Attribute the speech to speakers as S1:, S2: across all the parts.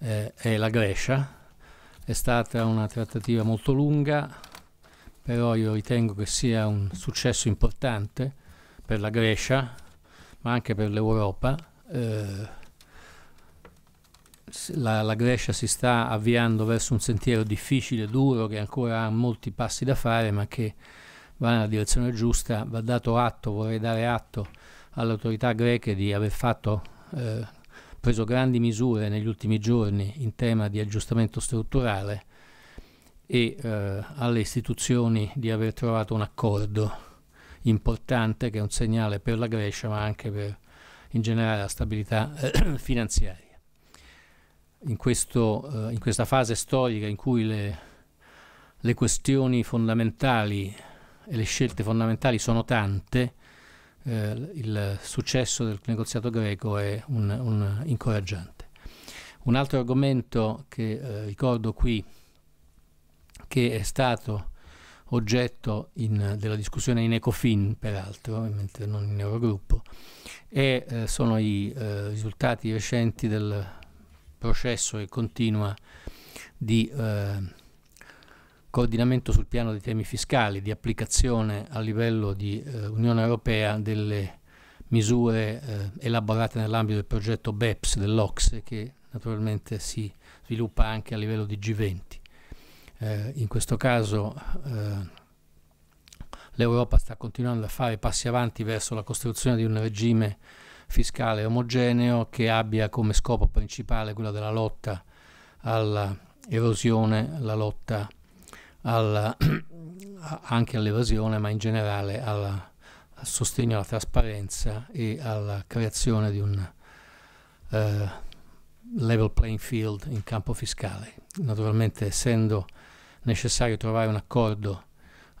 S1: eh, è la Grecia. È stata una trattativa molto lunga, però io ritengo che sia un successo importante per la Grecia, ma anche per l'Europa. Eh, la, la, Grecia si sta avviando verso un sentiero difficile, duro, che ancora ha molti passi da fare, ma che va nella direzione giusta. Va dato atto, vorrei dare atto alle autorità greche di aver fatto eh, preso grandi misure negli ultimi giorni in tema di aggiustamento strutturale e eh, alle istituzioni di aver trovato un accordo importante che è un segnale per la Grecia ma anche per in generale la stabilità eh, finanziaria. In, questo, eh, in, questa fase storica in cui le, le questioni fondamentali e le scelte fondamentali sono tante, eh, il successo del negoziato greco è un, un incoraggiante. Un altro argomento che eh, ricordo qui, che è stato oggetto in, della discussione in Ecofin, peraltro, ovviamente non in Eurogruppo, e, eh, sono i eh, risultati recenti del processo che continua di eh, coordinamento sul piano dei temi fiscali, di applicazione a livello di eh, Unione Europea delle misure eh, elaborate nell'ambito del progetto BEPS dell'Ocse che naturalmente si sviluppa anche a livello di G20. Eh, in questo caso eh, l'Europa sta continuando a fare passi avanti verso la costruzione di un regime fiscale omogeneo che abbia come scopo principale quella della lotta all'erosione, la lotta alla alla, anche all'evasione, ma in generale alla, al sostegno alla trasparenza e alla creazione di un uh, level playing field in campo fiscale. Naturalmente essendo necessario trovare un accordo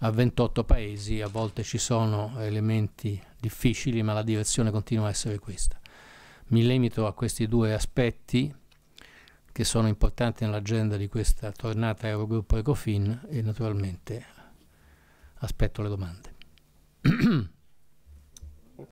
S1: a 28 paesi, a volte ci sono elementi difficili, ma la direzione continua a essere questa. Mi limito a questi due aspetti che sono importanti nell'agenda di questa tornata Eurogruppo Ecofin e naturalmente aspetto le domande.